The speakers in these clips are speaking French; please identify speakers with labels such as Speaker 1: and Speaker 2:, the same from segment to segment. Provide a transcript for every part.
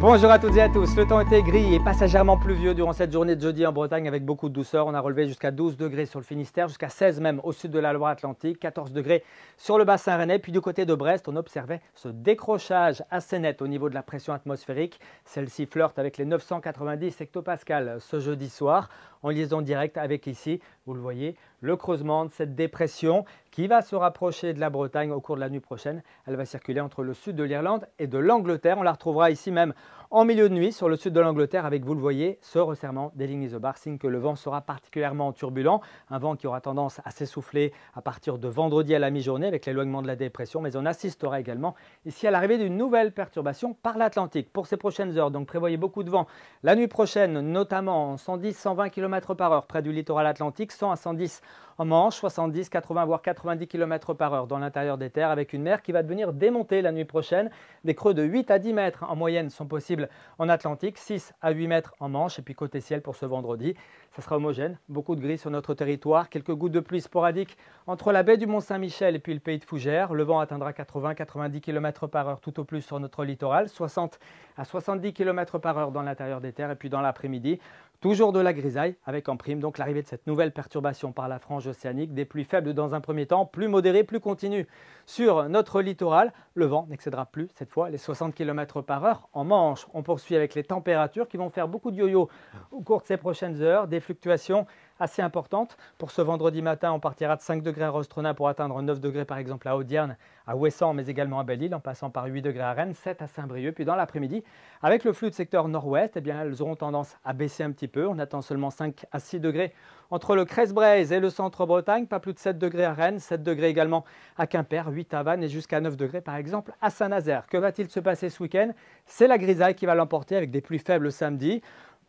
Speaker 1: Bonjour à toutes et à tous. Le temps était gris et passagèrement pluvieux durant cette journée de jeudi en Bretagne avec beaucoup de douceur. On a relevé jusqu'à 12 degrés sur le Finistère, jusqu'à 16 même au sud de la Loire-Atlantique, 14 degrés sur le bassin rennais. Puis du côté de Brest, on observait ce décrochage assez net au niveau de la pression atmosphérique. Celle-ci flirte avec les 990 hectopascales ce jeudi soir en liaison directe avec ici, vous le voyez, le creusement de cette dépression qui va se rapprocher de la Bretagne au cours de la nuit prochaine. Elle va circuler entre le sud de l'Irlande et de l'Angleterre. On la retrouvera ici même en milieu de nuit sur le sud de l'Angleterre avec, vous le voyez, ce resserrement des lignes isobar, signe que le vent sera particulièrement turbulent, un vent qui aura tendance à s'essouffler à partir de vendredi à la mi-journée avec l'éloignement de la dépression, mais on assistera également ici à l'arrivée d'une nouvelle perturbation par l'Atlantique pour ces prochaines heures. Donc prévoyez beaucoup de vent la nuit prochaine, notamment 110-120 km par heure près du littoral atlantique, 100 à 110 en Manche, 70, 80 voire 90 km par heure dans l'intérieur des terres avec une mer qui va devenir démontée la nuit prochaine. Des creux de 8 à 10 mètres en moyenne sont possibles en Atlantique, 6 à 8 mètres en Manche et puis côté ciel pour ce vendredi. Ça sera homogène, beaucoup de gris sur notre territoire, quelques gouttes de pluie sporadiques entre la baie du Mont-Saint-Michel et puis le pays de Fougères. Le vent atteindra 80-90 km par heure tout au plus sur notre littoral, 60 à 70 km par heure dans l'intérieur des terres et puis dans l'après-midi. Toujours de la grisaille, avec en prime donc l'arrivée de cette nouvelle perturbation par la frange océanique, des pluies faibles dans un premier temps, plus modérées, plus continues. Sur notre littoral, le vent n'excédera plus cette fois les 60 km par heure en Manche. On poursuit avec les températures qui vont faire beaucoup de yo-yo au cours de ces prochaines heures, des fluctuations assez importante. Pour ce vendredi matin, on partira de 5 degrés à Rostrona pour atteindre 9 degrés par exemple à Audierne, à Ouessant, mais également à Belle-Île, en passant par 8 degrés à Rennes, 7 à Saint-Brieuc. Puis dans l'après-midi, avec le flux de secteur nord-ouest, eh elles auront tendance à baisser un petit peu. On attend seulement 5 à 6 degrés entre le Creuse-Breiz et le centre-Bretagne, pas plus de 7 degrés à Rennes, 7 degrés également à Quimper, 8 à Vannes et jusqu'à 9 degrés par exemple à Saint-Nazaire. Que va-t-il se passer ce week-end C'est la grisaille qui va l'emporter avec des pluies faibles samedi.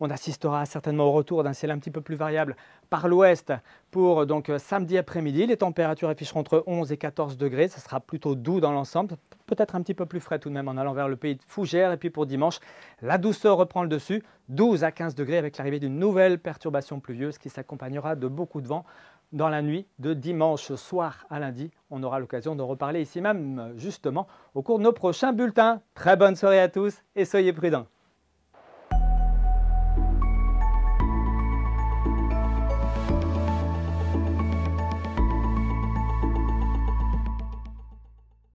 Speaker 1: On assistera certainement au retour d'un ciel un petit peu plus variable par l'ouest pour donc samedi après-midi. Les températures afficheront entre 11 et 14 degrés. Ce sera plutôt doux dans l'ensemble. Peut-être un petit peu plus frais tout de même en allant vers le pays de Fougères. Et puis pour dimanche, la douceur reprend le dessus. 12 à 15 degrés avec l'arrivée d'une nouvelle perturbation pluvieuse qui s'accompagnera de beaucoup de vent dans la nuit de dimanche soir à lundi. On aura l'occasion d'en reparler ici même, justement, au cours de nos prochains bulletins. Très bonne soirée à tous et soyez prudents.